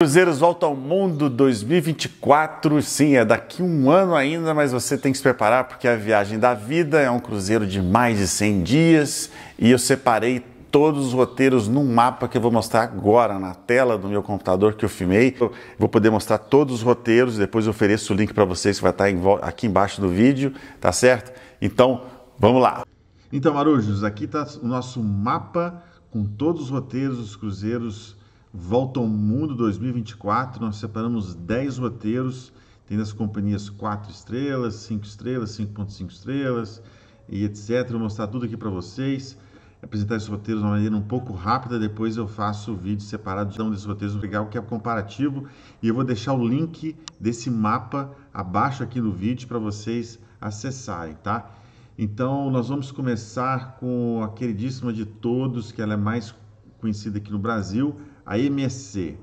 Cruzeiros Volta ao Mundo 2024, sim, é daqui um ano ainda, mas você tem que se preparar porque a viagem da vida é um cruzeiro de mais de 100 dias e eu separei todos os roteiros num mapa que eu vou mostrar agora na tela do meu computador que eu filmei. Eu vou poder mostrar todos os roteiros, e depois eu ofereço o link para vocês que vai tá estar aqui embaixo do vídeo, tá certo? Então, vamos lá! Então, Marujos, aqui está o nosso mapa com todos os roteiros dos cruzeiros Volta ao Mundo 2024, nós separamos 10 roteiros, tem as companhias 4 estrelas, 5 estrelas, 5.5 estrelas e etc. Vou mostrar tudo aqui para vocês, apresentar esses roteiros de uma maneira um pouco rápida, depois eu faço o vídeo separado de então, um desses roteiros legal é que é comparativo e eu vou deixar o link desse mapa abaixo aqui no vídeo para vocês acessarem, tá? Então, nós vamos começar com a queridíssima de todos, que ela é mais conhecida aqui no Brasil, a MSC.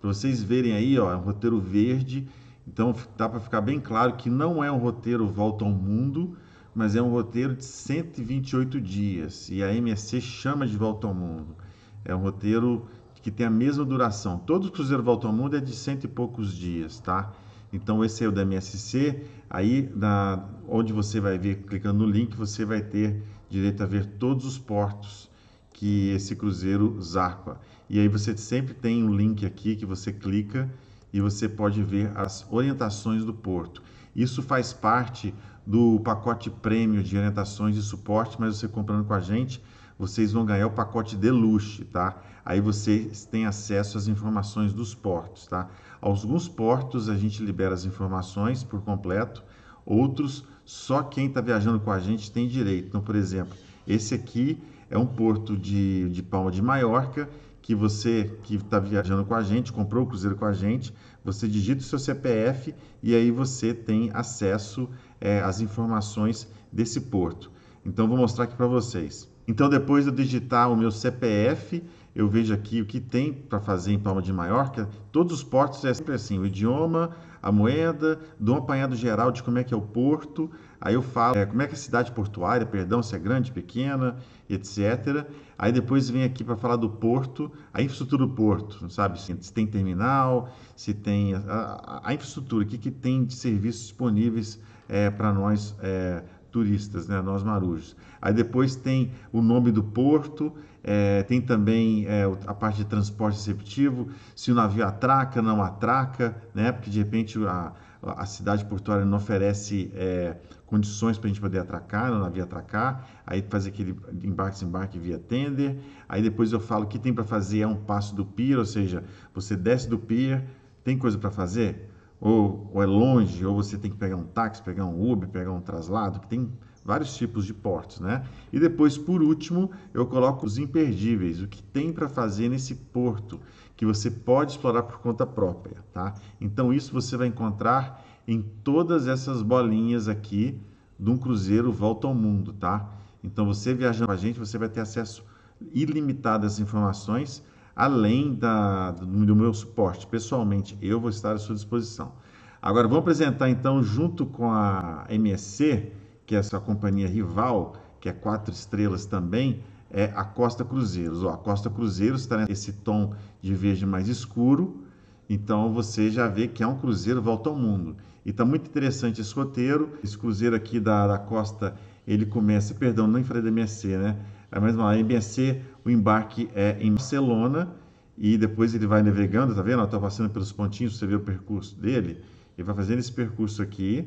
Para vocês verem aí, ó, é um roteiro verde, então dá para ficar bem claro que não é um roteiro volta ao mundo, mas é um roteiro de 128 dias e a MSC chama de volta ao mundo. É um roteiro que tem a mesma duração. Todo cruzeiro volta ao mundo é de cento e poucos dias, tá? Então esse é o da MSC. Aí na, onde você vai ver, clicando no link, você vai ter direito a ver todos os portos que esse cruzeiro zarpa. E aí você sempre tem um link aqui que você clica e você pode ver as orientações do porto. Isso faz parte do pacote prêmio de orientações e suporte, mas você comprando com a gente, vocês vão ganhar o pacote deluxe, tá? Aí vocês têm acesso às informações dos portos, tá? Alguns portos a gente libera as informações por completo, outros só quem está viajando com a gente tem direito. Então, por exemplo, esse aqui é um porto de, de Palma de Maiorca que você que está viajando com a gente, comprou o cruzeiro com a gente, você digita o seu CPF e aí você tem acesso é, às informações desse porto. Então vou mostrar aqui para vocês. Então depois de eu digitar o meu CPF, eu vejo aqui o que tem para fazer em Palma de Maiorca. É, todos os portos é sempre assim, o idioma, a moeda, dou um apanhado geral de como é que é o porto, Aí eu falo é, como é que é a cidade portuária, perdão, se é grande, pequena, etc. Aí depois vem aqui para falar do porto, a infraestrutura do porto, sabe se tem terminal, se tem a, a infraestrutura, o que, que tem de serviços disponíveis é, para nós é, turistas, né, nós marujos. Aí depois tem o nome do porto, é, tem também é, a parte de transporte receptivo, se o navio atraca, não atraca, né? Porque de repente a, a cidade portuária não oferece é, condições para a gente poder atracar, né, na navio atracar, aí fazer aquele embarque, desembarque via tender, aí depois eu falo que tem para fazer é um passo do pier, ou seja, você desce do pier, tem coisa para fazer? Ou, ou é longe, ou você tem que pegar um táxi, pegar um Uber, pegar um traslado, que tem vários tipos de portos, né? E depois, por último, eu coloco os imperdíveis, o que tem para fazer nesse porto que você pode explorar por conta própria, tá? Então isso você vai encontrar em todas essas bolinhas aqui de um cruzeiro volta ao mundo, tá? Então você viajando com a gente, você vai ter acesso ilimitado às informações, além da, do meu suporte. Pessoalmente, eu vou estar à sua disposição. Agora vamos apresentar então junto com a MSC que é a sua companhia rival, que é quatro estrelas também, é a Costa Cruzeiros. Ó, a Costa Cruzeiros está nesse tom de verde mais escuro, então você já vê que é um cruzeiro volta ao mundo. E está muito interessante esse roteiro. Esse cruzeiro aqui da, da costa, ele começa, perdão, não em frente da MSC, né? É a mesma, MSC, o embarque é em Barcelona e depois ele vai navegando, tá vendo? Estou passando pelos pontinhos, você vê o percurso dele. Ele vai fazendo esse percurso aqui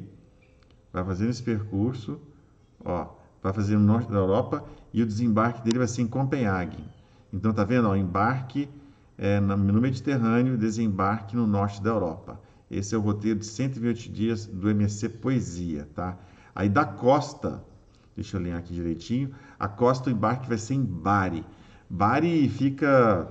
vai fazer esse percurso, ó, vai fazer no norte da Europa e o desembarque dele vai ser em Copenhague. Então tá vendo, ó, embarque é, no Mediterrâneo, desembarque no norte da Europa. Esse é o roteiro de 120 dias do MSC Poesia, tá? Aí da costa, deixa eu alinhar aqui direitinho, a costa o embarque vai ser em Bari. Bari fica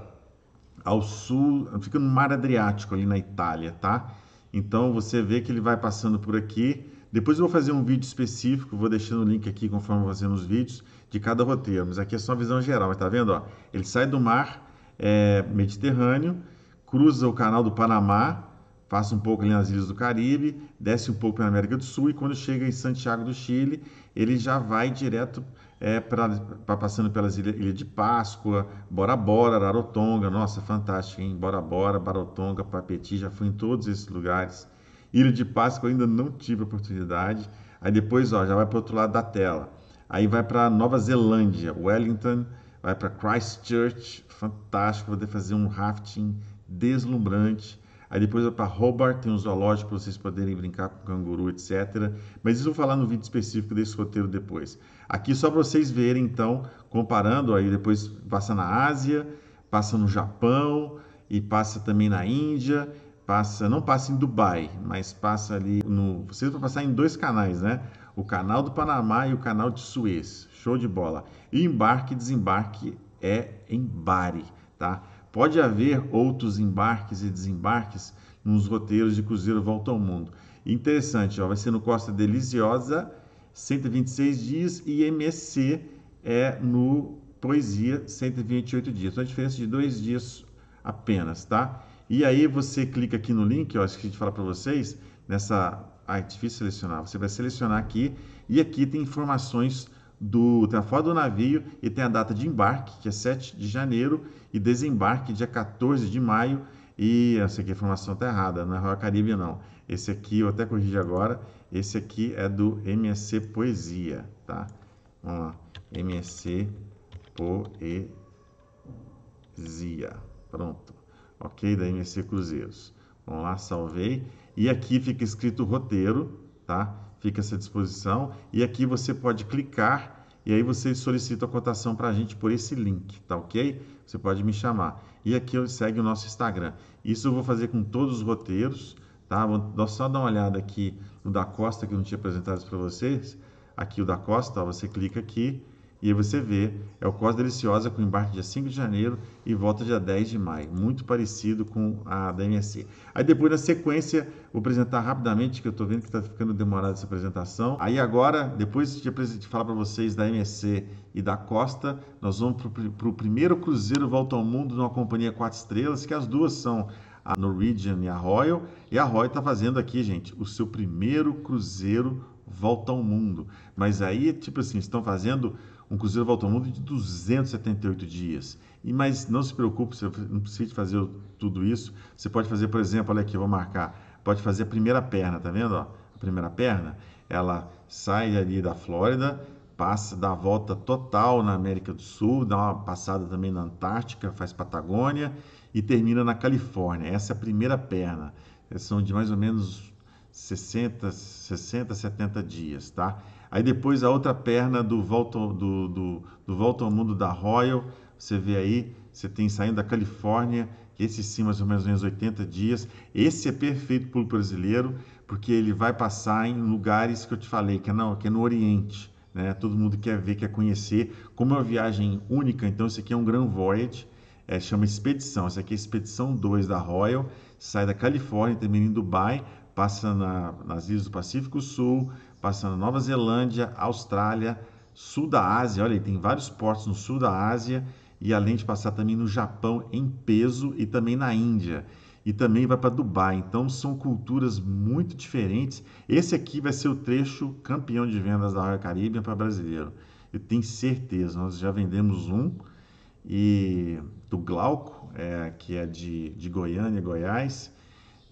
ao sul, fica no Mar Adriático ali na Itália, tá? Então você vê que ele vai passando por aqui, depois eu vou fazer um vídeo específico, vou deixando o link aqui conforme eu vou fazendo os vídeos, de cada roteiro. Mas aqui é só uma visão geral, mas tá vendo? Ó, ele sai do mar é, Mediterrâneo, cruza o canal do Panamá, passa um pouco ali nas Ilhas do Caribe, desce um pouco pela América do Sul e quando chega em Santiago do Chile, ele já vai direto é, pra, pra passando pelas ilhas, Ilha de Páscoa, Bora Bora, Rarotonga, nossa, fantástico, hein? Bora Bora, Barotonga, Papeti, já fui em todos esses lugares. Ilha de Páscoa eu ainda não tive a oportunidade. Aí depois, ó, já vai para o outro lado da tela. Aí vai para Nova Zelândia, Wellington, vai para Christchurch, fantástico, poder fazer um rafting deslumbrante. Aí depois vai para Hobart, tem um zoológico para vocês poderem brincar com canguru, etc. Mas isso eu vou falar no vídeo específico desse roteiro depois. Aqui só para vocês verem, então, comparando, aí depois passa na Ásia, passa no Japão e passa também na Índia passa, não passa em Dubai, mas passa ali no. Vocês vão passar em dois canais, né? O canal do Panamá e o canal de Suez. Show de bola. E embarque e desembarque é em Bari, tá? Pode haver outros embarques e desembarques nos roteiros de cruzeiro volta ao mundo. Interessante, ó, vai ser no Costa Deliciosa, 126 dias e MSC é no Poesia, 128 dias. Então a diferença de dois dias apenas, tá? E aí você clica aqui no link, ó, acho que a gente fala para vocês, nessa... Ah, é difícil selecionar. Você vai selecionar aqui e aqui tem informações do... Tem a foto do navio e tem a data de embarque, que é 7 de janeiro, e desembarque dia 14 de maio. E essa aqui a informação está errada, não é Royal Caribe não. Esse aqui, eu até corrigi agora, esse aqui é do MSC Poesia, tá? Vamos lá, MSC Poesia, pronto ok? Da MC Cruzeiros. Vamos lá, salvei. E aqui fica escrito roteiro, tá? Fica essa disposição. E aqui você pode clicar e aí você solicita a cotação para a gente por esse link, tá ok? Você pode me chamar. E aqui eu segue o nosso Instagram. Isso eu vou fazer com todos os roteiros, tá? Vou só dar uma olhada aqui no da Costa que eu não tinha apresentado para vocês. Aqui o da Costa, ó, você clica aqui e aí você vê, é o Costa Deliciosa com embarque dia 5 de janeiro e volta dia 10 de maio. Muito parecido com a da MSC. Aí depois, na sequência, vou apresentar rapidamente, que eu estou vendo que está ficando demorada essa apresentação. Aí agora, depois de falar para vocês da MSC e da Costa, nós vamos para o primeiro cruzeiro Volta ao Mundo numa companhia quatro estrelas, que as duas são a Norwegian e a Royal. E a Royal está fazendo aqui, gente, o seu primeiro cruzeiro Volta ao Mundo. Mas aí, tipo assim, estão fazendo um cruzeiro volta ao mundo de 278 dias. E mas não se preocupe, você não precisa fazer tudo isso. Você pode fazer, por exemplo, olha aqui, eu vou marcar. Pode fazer a primeira perna, tá vendo? Ó? A primeira perna, ela sai ali da Flórida, passa, dá a volta total na América do Sul, dá uma passada também na Antártica, faz Patagônia e termina na Califórnia. Essa é a primeira perna. São de mais ou menos 60, 60, 70 dias, tá? Aí depois a outra perna do Volta, do, do, do Volta ao Mundo da Royal, você vê aí, você tem saindo da Califórnia, esse sim, mais ou menos uns 80 dias. Esse é perfeito para o brasileiro, porque ele vai passar em lugares que eu te falei, que é, não, que é no Oriente. Né? Todo mundo quer ver, quer conhecer. Como é uma viagem única, então esse aqui é um Grand Voyage, é, chama Expedição. Essa aqui é Expedição 2 da Royal, sai da Califórnia, termina em Dubai, passa na, nas Ilhas do Pacífico Sul, passando Nova Zelândia, Austrália, sul da Ásia. Olha, tem vários portos no sul da Ásia e além de passar também no Japão em peso e também na Índia. E também vai para Dubai. Então são culturas muito diferentes. Esse aqui vai ser o trecho campeão de vendas da Royal Caribbean para brasileiro. Eu tenho certeza. Nós já vendemos um e do Glauco, é, que é de, de Goiânia, Goiás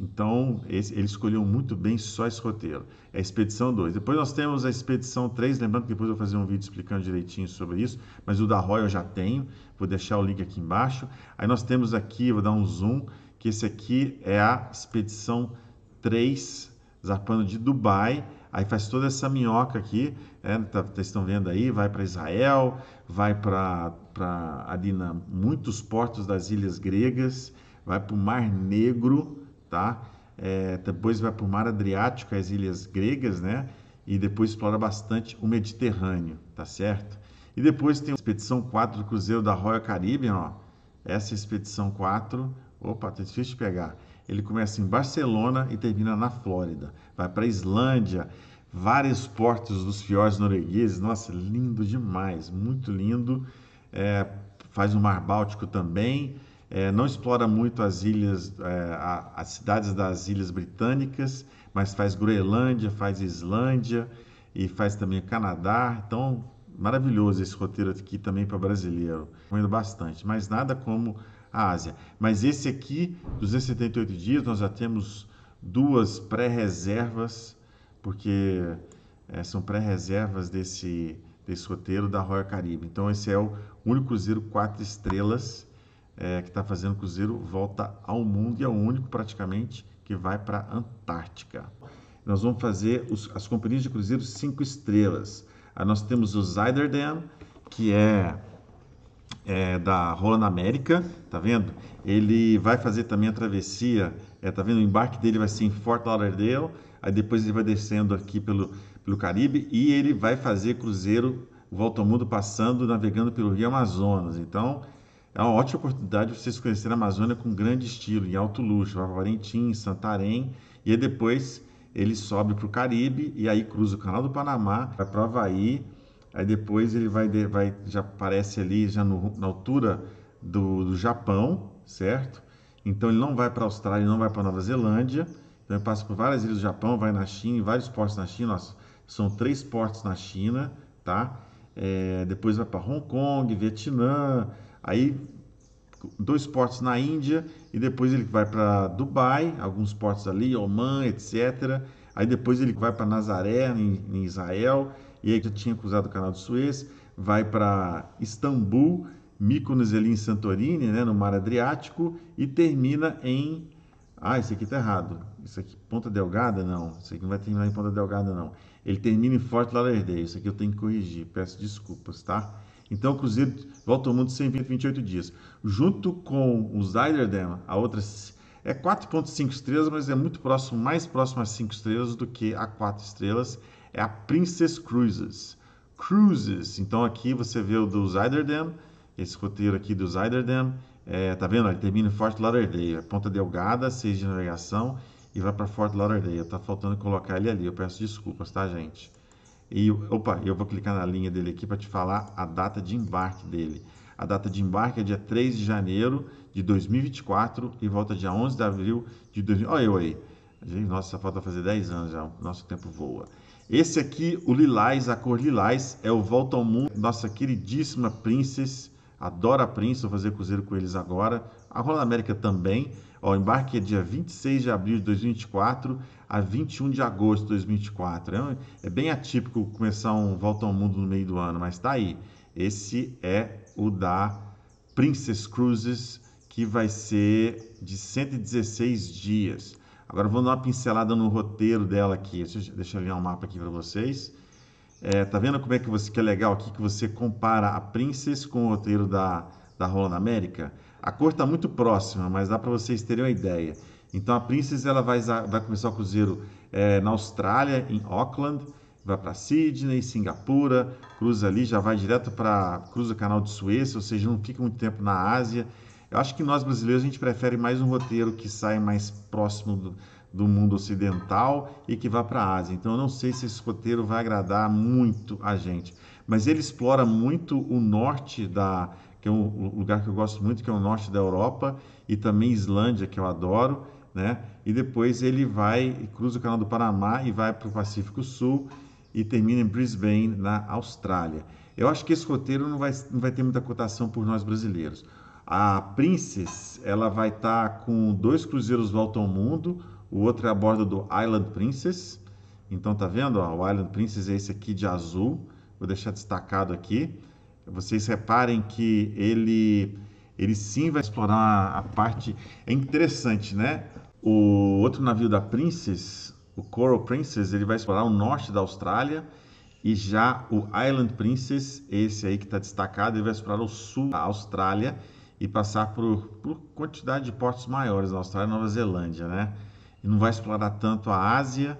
então, esse, ele escolheu muito bem só esse roteiro. É a Expedição 2. Depois nós temos a Expedição 3, lembrando que depois eu vou fazer um vídeo explicando direitinho sobre isso, mas o da Roy eu já tenho, vou deixar o link aqui embaixo. Aí nós temos aqui, vou dar um zoom, que esse aqui é a Expedição 3, zarpando de Dubai. Aí faz toda essa minhoca aqui, né, tá, vocês estão vendo aí, vai para Israel, vai para ali na muitos portos das ilhas gregas, vai para o Mar Negro, tá? É, depois vai para o Mar Adriático, as ilhas gregas, né? E depois explora bastante o Mediterrâneo, tá certo? E depois tem a Expedição 4 do Cruzeiro da Royal Caribbean, ó. Essa Expedição 4, opa, tá difícil de pegar. Ele começa em Barcelona e termina na Flórida. Vai para a Islândia, vários portos dos fiordes noruegueses. Nossa, lindo demais, muito lindo. É, faz o Mar Báltico também é, não explora muito as ilhas, é, a, as cidades das ilhas britânicas, mas faz Groenlândia, faz Islândia e faz também Canadá. Então, maravilhoso esse roteiro aqui também para brasileiro. comendo bastante, mas nada como a Ásia. Mas esse aqui, 278 dias, nós já temos duas pré-reservas, porque é, são pré-reservas desse, desse roteiro da Royal Caribe. Então, esse é o único cruzeiro quatro estrelas é, que está fazendo o Cruzeiro volta ao mundo e é o único praticamente que vai para a Antártica. Nós vamos fazer os, as companhias de cruzeiro cinco estrelas. Aí nós temos o Zyderdam, que é, é da Holland América, tá vendo? Ele vai fazer também a travessia, é, tá vendo? O embarque dele vai ser em Fort Lauderdale, aí depois ele vai descendo aqui pelo, pelo Caribe e ele vai fazer cruzeiro volta ao mundo passando, navegando pelo Rio Amazonas. Então, é uma ótima oportunidade vocês conhecerem a Amazônia com grande estilo, em alto luxo, vai para Valentim, Santarém, e aí depois ele sobe para o Caribe, e aí cruza o Canal do Panamá, vai para o Havaí, aí depois ele vai, vai já aparece ali, já no, na altura do, do Japão, certo? Então ele não vai para a Austrália, não vai para Nova Zelândia, então ele passa por várias ilhas do Japão, vai na China, vários portos na China, nossa, são três portos na China, tá? É, depois vai para Hong Kong, Vietnã, Aí dois portos na Índia e depois ele vai para Dubai, alguns portos ali, Oman, etc. Aí depois ele vai para Nazaré, em, em, Israel, e aí já tinha cruzado o Canal do Suez, vai para Istambul, Mykonos ali em Santorini, né, no Mar Adriático, e termina em ah, isso aqui tá errado. Isso aqui Ponta Delgada não. Isso aqui não vai terminar em Ponta Delgada não. Ele termina em Fort Lauderdale. Isso aqui eu tenho que corrigir. Peço desculpas, tá? Então o Cruzeiro volta ao mundo 128 dias. Junto com o Zyderdam, a outra é 4.5 estrelas, mas é muito próximo, mais próximo a 5 estrelas do que a 4 estrelas. É a Princess Cruises. Cruises. Então aqui você vê o do Zyderdam, esse roteiro aqui do Zyderdam. É, tá vendo? Ele termina em Fort Lauderdale, é Ponta Delgada, 6 de navegação e vai para Fort Lauderdale. Tá faltando colocar ele ali. Eu peço desculpas, tá, gente? E, opa, eu vou clicar na linha dele aqui para te falar a data de embarque dele. A data de embarque é dia 3 de janeiro de 2024 e volta dia 11 de abril de 2000. Olha eu aí. Nossa, falta fazer 10 anos já. Nosso tempo voa. Esse aqui, o lilás, a cor lilás, é o Volta ao Mundo, nossa queridíssima Princess. Adoro a Princess. vou fazer cruzeiro com eles agora. A da América também, o embarque é dia 26 de abril de 2024 a 21 de agosto de 2024. É, é, bem atípico começar um Volta ao Mundo no meio do ano, mas tá aí. Esse é o da Princess Cruises, que vai ser de 116 dias. Agora vou dar uma pincelada no roteiro dela aqui. Deixa, deixa eu alinhar um mapa aqui para vocês. É, tá vendo como é que você que é legal aqui que você compara a Princess com o roteiro da da Roland América? A cor está muito próxima, mas dá para vocês terem uma ideia. Então a Princess ela vai, vai começar o cruzeiro é, na Austrália, em Auckland, vai para Sydney, Singapura, cruza ali, já vai direto para cruza o Canal de Suez, ou seja, não fica muito tempo na Ásia. Eu acho que nós brasileiros a gente prefere mais um roteiro que sai mais próximo do, do mundo ocidental e que vá para a Ásia. Então eu não sei se esse roteiro vai agradar muito a gente, mas ele explora muito o norte da que é um lugar que eu gosto muito, que é o norte da Europa, e também Islândia, que eu adoro, né? E depois ele vai, cruza o canal do Panamá e vai para o Pacífico Sul e termina em Brisbane, na Austrália. Eu acho que esse roteiro não vai, não vai ter muita cotação por nós brasileiros. A Princess, ela vai estar tá com dois cruzeiros volta ao mundo, o outro é a bordo do Island Princess. Então tá vendo, ó, o Island Princess é esse aqui de azul. Vou deixar destacado aqui. Vocês reparem que ele, ele sim vai explorar a parte. É interessante, né? O outro navio da Princess, o Coral Princess, ele vai explorar o norte da Austrália. E já o Island Princess, esse aí que está destacado, ele vai explorar o sul da Austrália e passar por, por quantidade de portos maiores na Austrália e Nova Zelândia, né? E não vai explorar tanto a Ásia,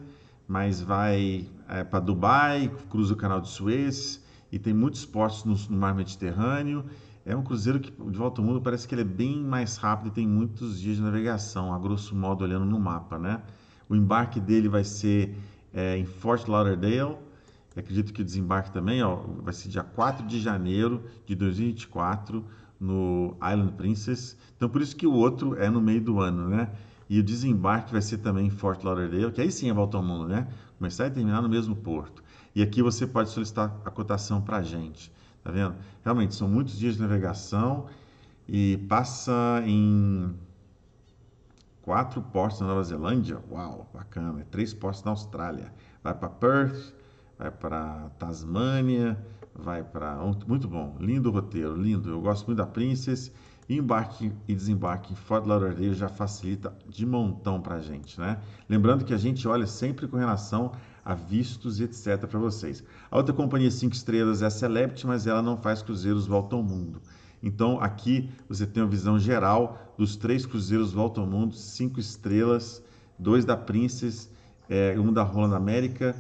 mas vai é, para Dubai, cruza o Canal de Suez, e tem muitos portos no, no mar Mediterrâneo. É um cruzeiro que, de volta ao mundo, parece que ele é bem mais rápido e tem muitos dias de navegação, a grosso modo, olhando no mapa, né? O embarque dele vai ser é, em Fort Lauderdale, Eu acredito que o desembarque também ó, vai ser dia 4 de janeiro de 2024, no Island Princess. Então, por isso que o outro é no meio do ano, né? E o desembarque vai ser também em Fort Lauderdale, que aí sim é volta ao mundo, né? Começar e terminar no mesmo porto. E aqui você pode solicitar a cotação para a gente. Tá vendo? Realmente, são muitos dias de navegação e passa em quatro portos na Nova Zelândia. Uau, bacana. É três portos na Austrália. Vai para Perth, vai para Tasmânia, vai para. Muito bom, lindo roteiro, lindo. Eu gosto muito da Princess. Embarque e desembarque em Fort Lauderdale já facilita de montão para a gente, né? Lembrando que a gente olha sempre com relação avistos e etc. para vocês. A outra companhia cinco estrelas é a Celebrity, mas ela não faz cruzeiros volta ao mundo. Então aqui você tem uma visão geral dos três cruzeiros volta ao mundo, cinco estrelas, dois da Princess, é, um da Roland América,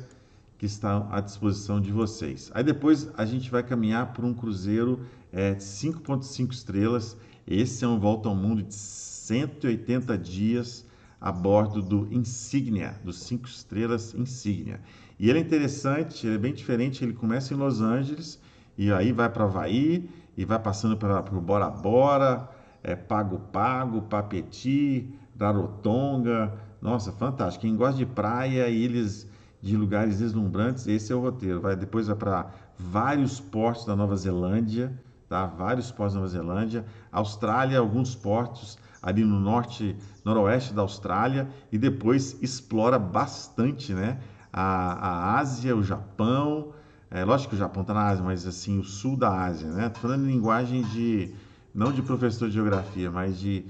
que está à disposição de vocês. Aí depois a gente vai caminhar por um cruzeiro é, 5.5 estrelas. Esse é um volta ao mundo de 180 dias a bordo do Insignia, dos cinco estrelas Insignia. E ele é interessante, ele é bem diferente, ele começa em Los Angeles e aí vai para Havaí e vai passando para o Bora Bora, é, Pago Pago, Papeti, Rarotonga. Nossa, fantástico. Quem gosta de praia e ilhas de lugares deslumbrantes, esse é o roteiro. Vai depois vai para vários portos da Nova Zelândia, tá? Vários portos da Nova Zelândia, Austrália, alguns portos, ali no norte, noroeste da Austrália, e depois explora bastante né, a, a Ásia, o Japão. É, lógico que o Japão está na Ásia, mas assim, o sul da Ásia, né? Tô falando em linguagem de. não de professor de geografia, mas de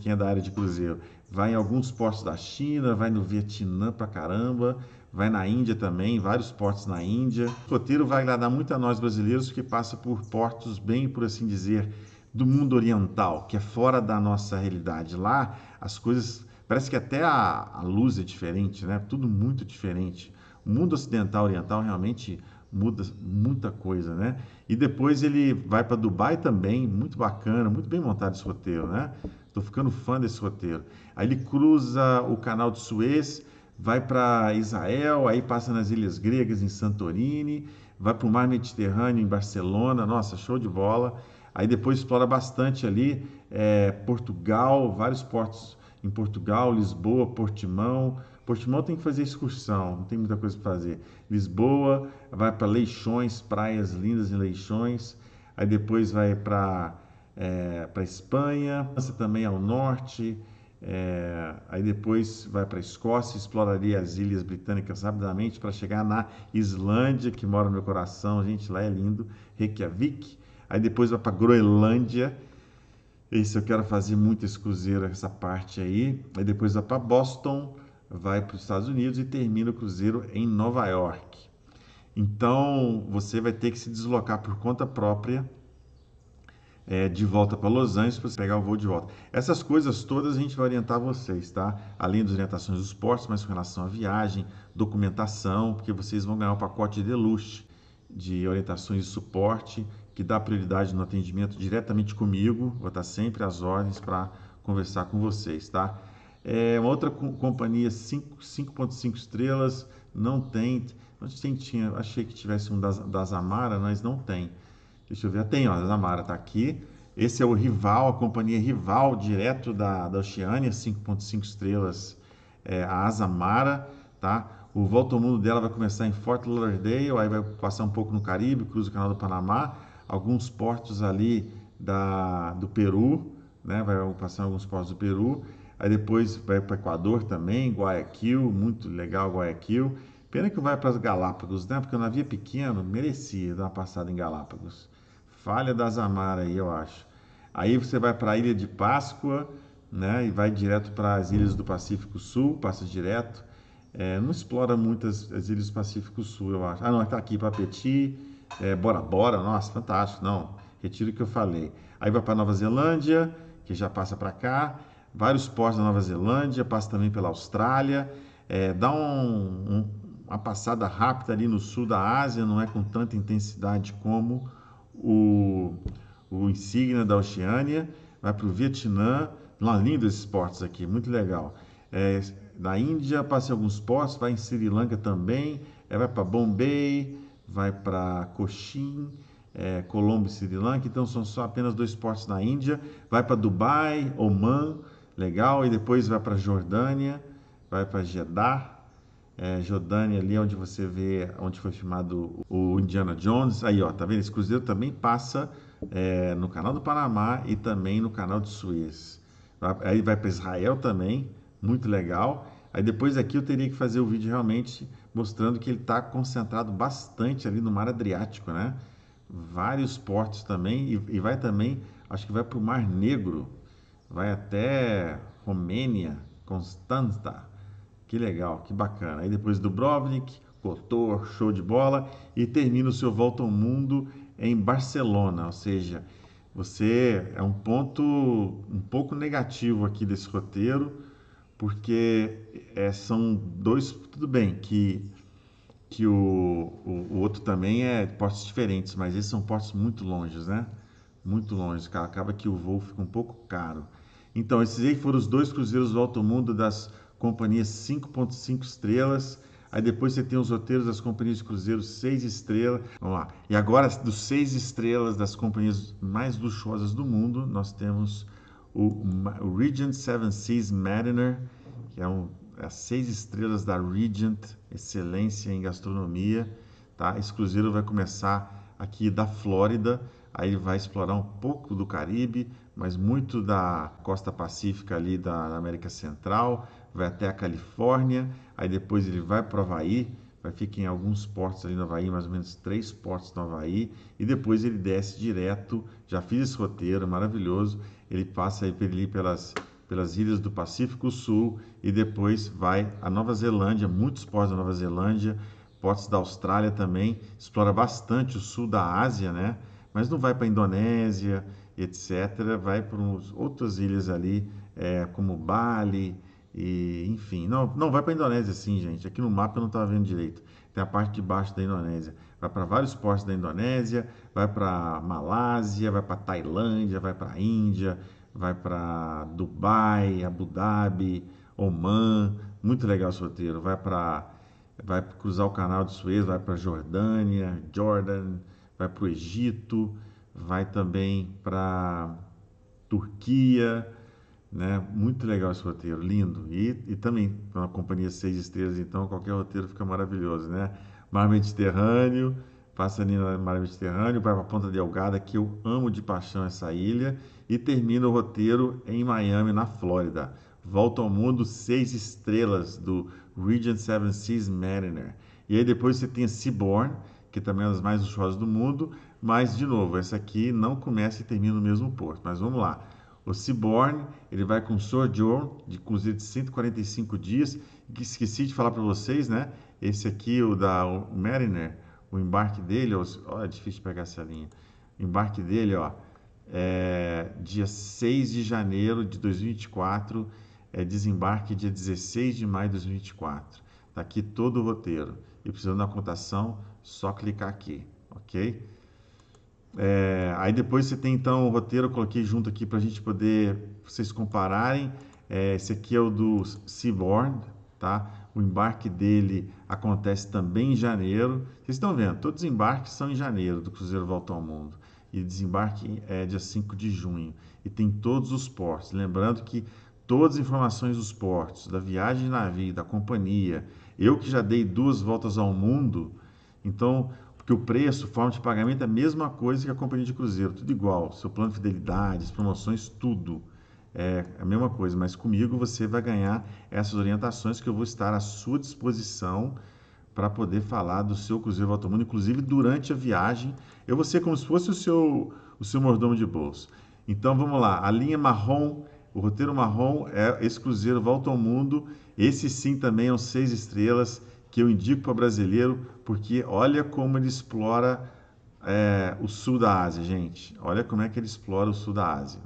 quem é da área de cruzeiro. Vai em alguns portos da China, vai no Vietnã pra caramba, vai na Índia também, vários portos na Índia. O roteiro vai agradar muito a nós brasileiros, que passa por portos bem, por assim dizer, do mundo oriental, que é fora da nossa realidade. Lá as coisas. Parece que até a, a luz é diferente, né? Tudo muito diferente. O mundo ocidental oriental realmente muda muita coisa, né? E depois ele vai para Dubai também, muito bacana, muito bem montado esse roteiro, né? Tô ficando fã desse roteiro. Aí ele cruza o canal de Suez, vai para Israel, aí passa nas ilhas gregas em Santorini, vai para o mar Mediterrâneo em Barcelona. Nossa, show de bola. Aí depois explora bastante ali é, Portugal, vários portos em Portugal, Lisboa, Portimão. Portimão tem que fazer excursão, não tem muita coisa para fazer. Lisboa, vai para Leixões, praias lindas em Leixões. Aí depois vai para é, para Espanha, passa também ao norte. É, aí depois vai para a Escócia, exploraria as ilhas britânicas rapidamente para chegar na Islândia, que mora no meu coração, gente, lá é lindo, Reykjavik. Aí depois vai para Groenlândia. Isso eu quero fazer muita cruzeiro essa parte aí. Aí depois vai para Boston, vai para os Estados Unidos e termina o cruzeiro em Nova York. Então você vai ter que se deslocar por conta própria é, de volta para Los Angeles para pegar o voo de volta. Essas coisas todas a gente vai orientar vocês, tá? Além das orientações dos portos, mas com relação à viagem, documentação, porque vocês vão ganhar um pacote de deluxe de orientações e suporte que dá prioridade no atendimento diretamente comigo. Vou estar sempre às ordens para conversar com vocês, tá? É uma outra co companhia 5.5 estrelas, não tem. não tem, tinha, achei que tivesse um das, das Amara, mas não tem. Deixa eu ver, tem, ó, a Amara está aqui. Esse é o rival, a companhia rival direto da, da Oceania, 5.5 estrelas, é, a Azamara, tá? O volta ao mundo dela vai começar em Fort Lauderdale, aí vai passar um pouco no Caribe, cruza o canal do Panamá, alguns portos ali da, do Peru, né? vai passar alguns portos do Peru, aí depois vai para o Equador também, Guayaquil, muito legal Guayaquil. Pena que vai para as Galápagos, né? Porque o navio é pequeno, merecia dar uma passada em Galápagos. Falha das Amar aí, eu acho. Aí você vai para a Ilha de Páscoa, né? E vai direto para as ilhas do Pacífico Sul, passa direto. É, não explora muito as, ilhas do Pacífico Sul, eu acho. Ah, não, está aqui, para Petit é, Bora Bora, nossa, fantástico, não, retiro o que eu falei. Aí vai para Nova Zelândia, que já passa para cá, vários portos da Nova Zelândia, passa também pela Austrália, é, dá um, um, uma passada rápida ali no sul da Ásia, não é com tanta intensidade como o, o Insignia da Oceania vai para o Vietnã, lá lindo esses portos aqui, muito legal. É, da Índia, passa em alguns portos, vai em Sri Lanka também, é, vai para Bombay, vai para Cochin, é, Colombo e Sri Lanka, então são só apenas dois portos na Índia, vai para Dubai, Oman, legal, e depois vai para Jordânia, vai para Jeddah, é, Jordânia ali é onde você vê onde foi filmado o Indiana Jones, aí ó, tá vendo? Esse cruzeiro também passa é, no canal do Panamá e também no canal de Suez. Aí vai para Israel também, muito legal. Aí depois aqui eu teria que fazer o vídeo realmente mostrando que ele está concentrado bastante ali no mar Adriático, né? Vários portos também, e, e vai também, acho que vai para o Mar Negro, vai até Romênia, Constanta. Que legal, que bacana. Aí depois Dubrovnik, Cotor, show de bola, e termina o seu Volta ao Mundo em Barcelona, ou seja, você é um ponto um pouco negativo aqui desse roteiro, porque é, são dois, tudo bem, que, que o, o, o, outro também é portos diferentes, mas esses são portos muito longe, né? Muito longe, cara. Acaba que o voo fica um pouco caro. Então, esses aí foram os dois cruzeiros do alto mundo das companhias 5.5 estrelas. Aí depois você tem os roteiros das companhias de cruzeiros 6 estrelas. Vamos lá. E agora, dos 6 estrelas das companhias mais luxuosas do mundo, nós temos o Regent Seven Seas Mariner, que é um, é as seis estrelas da Regent, excelência em gastronomia. Tá? Esse cruzeiro vai começar aqui da Flórida, aí ele vai explorar um pouco do Caribe, mas muito da costa pacífica ali da América Central, vai até a Califórnia, aí depois ele vai para o Havaí, vai ficar em alguns portos ali no Havaí, mais ou menos três portos no Havaí, e depois ele desce direto, já fiz esse roteiro maravilhoso, ele passa ali pelas, pelas ilhas do Pacífico Sul e depois vai à Nova Zelândia, muitos portos da Nova Zelândia, portos da Austrália também, explora bastante o sul da Ásia, né? Mas não vai para a Indonésia, etc. Vai para outras ilhas ali, é, como Bali, e, enfim. Não, não vai para a Indonésia sim, gente. Aqui no mapa eu não estava vendo direito. Tem a parte de baixo da Indonésia vai para vários portos da Indonésia, vai para Malásia, vai para Tailândia, vai para Índia, vai para Dubai, Abu Dhabi, Oman, muito legal esse roteiro. Vai para vai cruzar o canal de Suez, vai para Jordânia, Jordan, vai para o Egito, vai também para Turquia, né? Muito legal esse roteiro, lindo. E, e também, uma companhia seis estrelas, então qualquer roteiro fica maravilhoso, né? Mar Mediterrâneo, passa ali no Mar Mediterrâneo, vai para a Ponta Delgada, que eu amo de paixão essa ilha, e termina o roteiro em Miami, na Flórida. Volta ao mundo seis estrelas do Regent Seven Seas Mariner. E aí depois você tem Seaborn, que também é uma das mais luxuosas do mundo, mas de novo, essa aqui não começa e termina no mesmo porto. Mas vamos lá. O Seaborn, ele vai com Sojourn, de cruzeiro de 145 dias, que esqueci de falar para vocês, né? Esse aqui, o da Mariner, o embarque dele, ó, é difícil pegar essa linha. O embarque dele, ó, é dia 6 de janeiro de 2024, é desembarque dia 16 de maio de 2024. Tá aqui todo o roteiro. E precisando da cotação, só clicar aqui, ok? É, aí depois você tem então o roteiro, eu coloquei junto aqui para a gente poder vocês compararem. É, esse aqui é o do Seaborn, tá? O embarque dele acontece também em janeiro. Vocês estão vendo, todos os embarques são em janeiro do Cruzeiro Volta ao Mundo. E desembarque é dia 5 de junho. E tem todos os portos. Lembrando que todas as informações dos portos, da viagem de navio, da companhia. Eu que já dei duas voltas ao mundo, então, porque o preço, forma de pagamento é a mesma coisa que a companhia de cruzeiro, tudo igual. Seu plano de fidelidade, as promoções, tudo. É, é a mesma coisa, mas comigo você vai ganhar essas orientações que eu vou estar à sua disposição para poder falar do seu Cruzeiro Volta ao Mundo, inclusive durante a viagem. Eu vou ser como se fosse o seu, o seu mordomo de bolso. Então vamos lá, a linha marrom, o roteiro marrom é esse Cruzeiro Volta ao Mundo. Esse sim também são é seis estrelas que eu indico para brasileiro, porque olha como ele explora é, o sul da Ásia, gente. Olha como é que ele explora o sul da Ásia.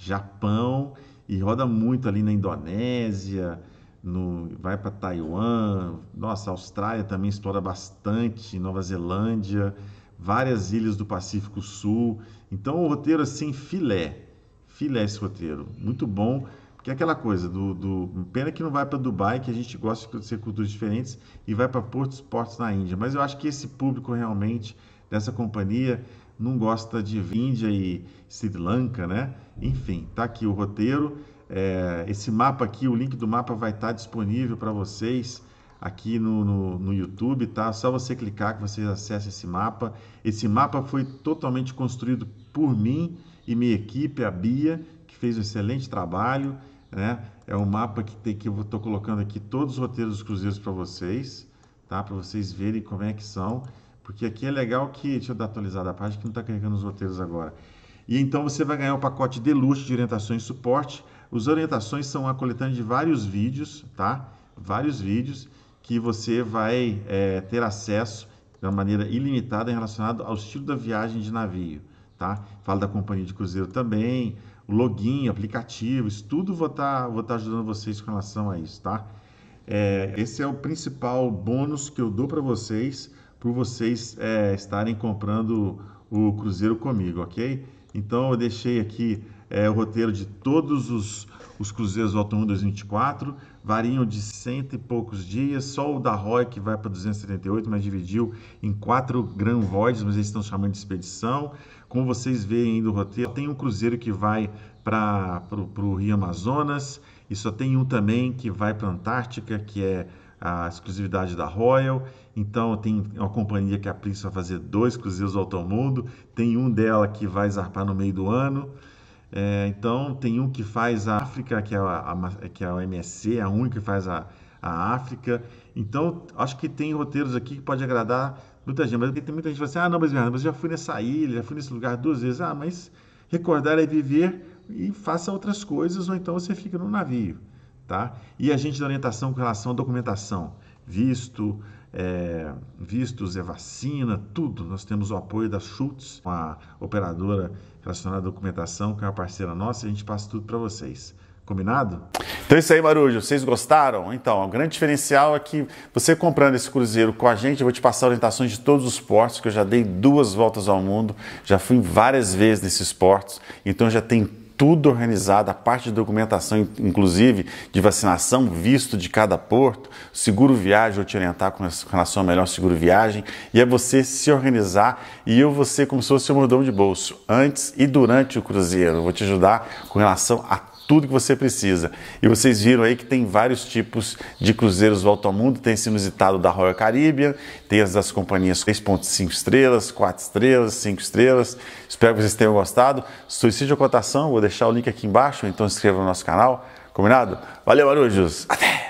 Japão e roda muito ali na Indonésia, no, vai para Taiwan, nossa, Austrália também explora bastante, Nova Zelândia, várias ilhas do Pacífico Sul. Então, o roteiro assim, filé, filé esse roteiro, muito bom. Porque é aquela coisa do, do pena que não vai para Dubai, que a gente gosta de ser culturas diferentes e vai para portos, portos na Índia. Mas eu acho que esse público realmente dessa companhia não gosta de Índia e Sri Lanka, né? Enfim, tá aqui o roteiro. É, esse mapa aqui, o link do mapa vai estar tá disponível para vocês aqui no, no, no, YouTube, tá? Só você clicar que vocês acessem esse mapa. Esse mapa foi totalmente construído por mim e minha equipe, a Bia, que fez um excelente trabalho, né? É um mapa que tem que eu estou colocando aqui todos os roteiros dos cruzeiros para vocês, tá? Para vocês verem como é que são. Porque aqui é legal que. Deixa eu dar atualizada a página que não está carregando os roteiros agora. E então você vai ganhar o pacote Deluxe de orientações e suporte. As orientações são a coletânea de vários vídeos, tá? Vários vídeos que você vai é, ter acesso de uma maneira ilimitada em relacionado ao estilo da viagem de navio, tá? Fala da companhia de cruzeiro também, o login, aplicativos, tudo vou estar tá, vou tá ajudando vocês com relação a isso, tá? É, esse é o principal bônus que eu dou para vocês por vocês é, estarem comprando o Cruzeiro comigo, ok? Então eu deixei aqui é, o roteiro de todos os, os Cruzeiros do 1 2024, variam de cento e poucos dias, só o da Roy que vai para 278, mas dividiu em quatro Grand Voids, mas eles estão chamando de expedição. Como vocês veem aí do roteiro, tem um cruzeiro que vai para o Rio Amazonas, e só tem um também que vai para a Antártica, que é a exclusividade da Royal, então tem uma companhia que a Prince vai fazer dois cruzeiros ao mundo, tem um dela que vai zarpar no meio do ano. É, então tem um que faz a África, que é a, a, que é a MSC, é a única que faz a, a África. Então acho que tem roteiros aqui que pode agradar muita gente. Mas tem muita gente que fala assim, ah, não, mas, mas eu já fui nessa ilha, já fui nesse lugar duas vezes. Ah, mas recordar é viver e faça outras coisas, ou então você fica no navio. Tá? E a gente dá orientação com relação à documentação, visto, é, vistos, é vacina, tudo. Nós temos o apoio da Schultz, uma operadora relacionada à documentação, que é uma parceira nossa, e a gente passa tudo para vocês. Combinado? Então é isso aí, Marujo. Vocês gostaram? Então, o grande diferencial é que você comprando esse cruzeiro com a gente, eu vou te passar orientações de todos os portos, que eu já dei duas voltas ao mundo, já fui várias vezes nesses portos, então já tem tudo organizado, a parte de documentação, inclusive de vacinação, visto de cada porto, seguro viagem, vou te orientar com relação ao melhor seguro viagem, e é você se organizar e eu você como se fosse seu mordomo de bolso, antes e durante o cruzeiro. vou te ajudar com relação a tudo que você precisa. E vocês viram aí que tem vários tipos de cruzeiros volta ao mundo, tem esse inusitado da Royal Caribbean, tem as das companhias 3.5 estrelas, 4 estrelas, 5 estrelas. Espero que vocês tenham gostado. Suicídio ou cotação, vou deixar o link aqui embaixo, então inscreva no nosso canal. Combinado? Valeu, Arujos! Até!